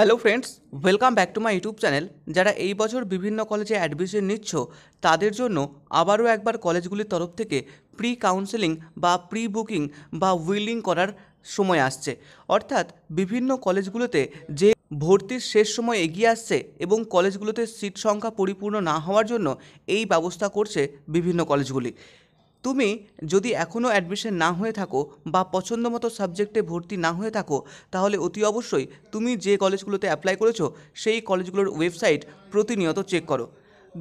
hello friends welcome back to my YouTube channel যারা এই বছর বিভিন্ন কলেজে অ্যাডমিশন নিচ্ছ তাদের জন্য আবারও একবার কলেজগুলির তরফ থেকে প্রি কাউন্সেলিং বা প্রি বুকিং বা উইলিং করার সময় আসছে অর্থাৎ বিভিন্ন কলেজগুলোতে যে ভর্তির শেষ সময় এগিয়ে আসছে এবং কলেজগুলোতে সিট সংখ্যা পরিপূর্ণ না হওয়ার জন্য এই ব্যবস্থা করছে বিভিন্ন কলেজগুলি তুমি যদি এখনও অ্যাডমিশন না হয়ে থাকো বা পছন্দ মতো সাবজেক্টে ভর্তি না হয়ে থাকো তাহলে অতি অবশ্যই তুমি যে কলেজগুলোতে অ্যাপ্লাই করেছো সেই কলেজগুলোর ওয়েবসাইট প্রতিনিয়ত চেক করো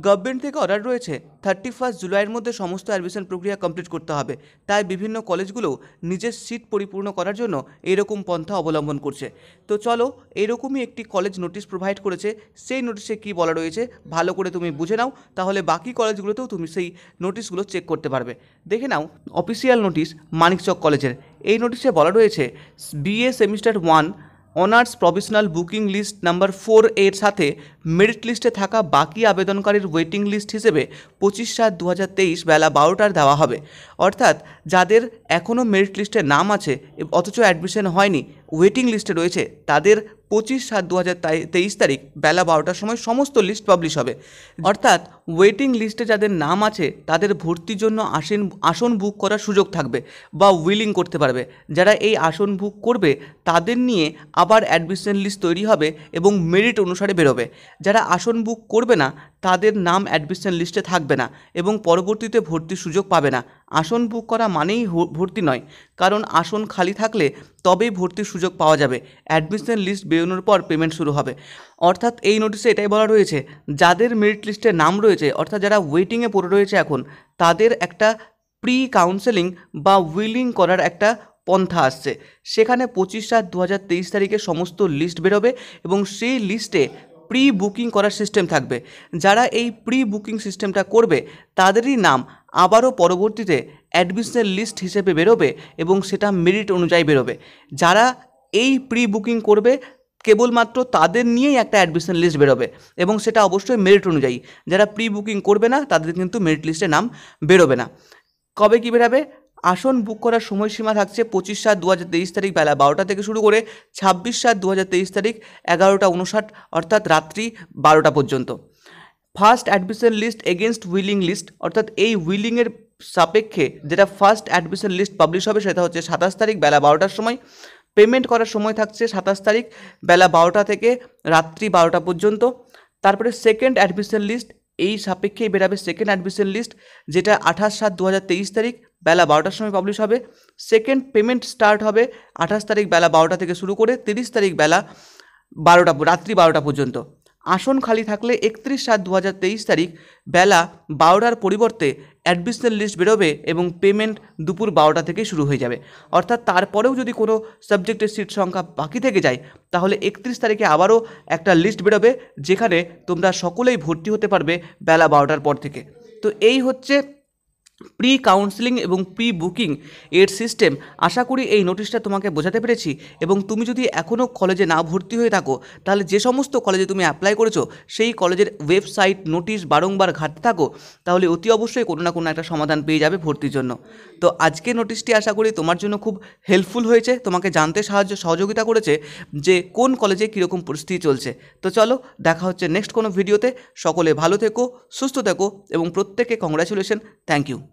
গভর্নমেন্ট থেকে অর্ডার রয়েছে থার্টি ফার্স্ট জুলাইয়ের মধ্যে সমস্ত অ্যাডমিশন প্রক্রিয়া কমপ্লিট করতে হবে তাই বিভিন্ন কলেজগুলো নিজের সিট পরিপূর্ণ করার জন্য এরকম পন্থা অবলম্বন করছে তো চলো এরকমই একটি কলেজ নোটিশ প্রোভাইড করেছে সেই নোটিশে কি বলা রয়েছে ভালো করে তুমি বুঝে নাও তাহলে বাকি কলেজগুলোতেও তুমি সেই নোটিশগুলো চেক করতে পারবে দেখে নাও অফিসিয়াল নোটিশ মানিকচক কলেজের এই নোটিশে বলা রয়েছে BA semester one honours professional booking list number four এর সাথে মেরিট লিস্টে থাকা বাকি আবেদনকারীর ওয়েটিং লিস্ট হিসেবে পঁচিশ সাত দু বেলা বারোটার দেওয়া হবে অর্থাৎ যাদের এখনও মেরিট লিস্টে নাম আছে অথচ অ্যাডমিশন হয়নি ওয়েটিং লিস্টে রয়েছে তাদের পঁচিশ সাত দু হাজার তেইশ তারিখ বেলা বারোটার সময় সমস্ত লিস্ট পাবলিশ হবে অর্থাৎ ওয়েটিং লিস্টে যাদের নাম আছে তাদের ভর্তির জন্য আসেন আসন বুক করার সুযোগ থাকবে বা উইলিং করতে পারবে যারা এই আসন বুক করবে তাদের নিয়ে আবার অ্যাডমিশন লিস্ট তৈরি হবে এবং মেরিট অনুসারে বেরোবে যারা আসন বুক করবে না তাদের নাম অ্যাডমিশন লিস্টে থাকবে না এবং পরবর্তীতে ভর্তির সুযোগ পাবে না আসন বুক করা মানেই ভর্তি নয় কারণ আসন খালি থাকলে তবেই ভর্তির সুযোগ পাওয়া যাবে অ্যাডমিশন লিস্ট বেরোনোর পর পেমেন্ট শুরু হবে অর্থাৎ এই নোটিশে এটাই বলা রয়েছে যাদের মেরিট লিস্টে নাম রয়েছে অর্থাৎ যারা ওয়েটিংয়ে পড়ে রয়েছে এখন তাদের একটা প্রি কাউন্সেলিং বা উইলিং করার একটা পন্থা আসছে সেখানে পঁচিশ সাত দু তারিখে সমস্ত লিস্ট বেরোবে এবং সেই লিস্টে প্রি বুকিং করার সিস্টেম থাকবে যারা এই প্রি বুকিং সিস্টেমটা করবে তাদেরই নাম আবারও পরবর্তীতে অ্যাডমিশনের লিস্ট হিসেবে বেরোবে এবং সেটা মেরিট অনুযায়ী বেরোবে যারা এই প্রি বুকিং করবে কেবলমাত্র তাদের নিয়েই একটা অ্যাডমিশন লিস্ট বেরোবে এবং সেটা অবশ্যই মেরিট অনুযায়ী যারা প্রি বুকিং করবে না তাদের কিন্তু মেরিট লিস্টে নাম বেরোবে না কবে কী বেরোবে আসন বুক করার সময়সীমা থাকছে পঁচিশ সাত দু তারিখ বেলা বারোটা থেকে শুরু করে ছাব্বিশ সাত দু তারিখ এগারোটা উনষাট অর্থাৎ রাত্রি বারোটা পর্যন্ত first admission list against willing list অর্থাৎ এই উইলিংয়ের সাপেক্ষে যেটা ফার্স্ট অ্যাডমিশন লিস্ট পাবলিশ হবে সেটা হচ্ছে সাতাশ তারিখ বেলা বারোটার সময় পেমেন্ট করার সময় থাকছে সাতাশ তারিখ বেলা বারোটা থেকে রাত্রি বারোটা পর্যন্ত তারপরে সেকেন্ড অ্যাডমিশন লিস্ট এই সাপেক্ষেই বেরাবে সেকেন্ড অ্যাডমিশন লিস্ট যেটা আঠাশ সাত দু তারিখ বেলা বারোটার সময় পাবলিশ হবে সেকেন্ড পেমেন্ট স্টার্ট হবে আঠাশ তারিখ বেলা বারোটা থেকে শুরু করে তিরিশ তারিখ বেলা বারোটা রাত্রি বারোটা পর্যন্ত আসন খালি থাকলে একত্রিশ সাত দু তারিখ বেলা বারোটার পরিবর্তে অ্যাডমিশনাল লিস্ট বেরোবে এবং পেমেন্ট দুপুর বারোটা থেকে শুরু হয়ে যাবে অর্থাৎ তারপরেও যদি কোনো সাবজেক্টের সিট সংখ্যা বাকি থেকে যায় তাহলে একত্রিশ তারিখে আবারও একটা লিস্ট বেরোবে যেখানে তোমরা সকলেই ভর্তি হতে পারবে বেলা বারোটার পর থেকে তো এই হচ্ছে প্রি কাউন্সেলিং এবং প্রি বুকিং এর সিস্টেম আশা করি এই নোটিশটা তোমাকে বোঝাতে পেরেছি এবং তুমি যদি এখনও কলেজে না ভর্তি হয়ে থাকো তাহলে যে সমস্ত কলেজে তুমি অ্যাপ্লাই করেছো সেই কলেজের ওয়েবসাইট নোটিশ বারংবার ঘাটতে থাকো তাহলে অতি অবশ্যই কোনো না কোনো একটা সমাধান পেয়ে যাবে ভর্তির জন্য তো আজকে নোটিশটি আশা করি তোমার জন্য খুব হেল্পফুল হয়েছে তোমাকে জানতে সাহায্য সহযোগিতা করেছে যে কোন কলেজে কীরকম পরিস্থিতি চলছে তো চলো দেখা হচ্ছে নেক্সট কোনো ভিডিওতে সকলে ভালো থেকো সুস্থ থেকো এবং প্রত্যেককে কংগ্রাচুলেশন থ্যাংক ইউ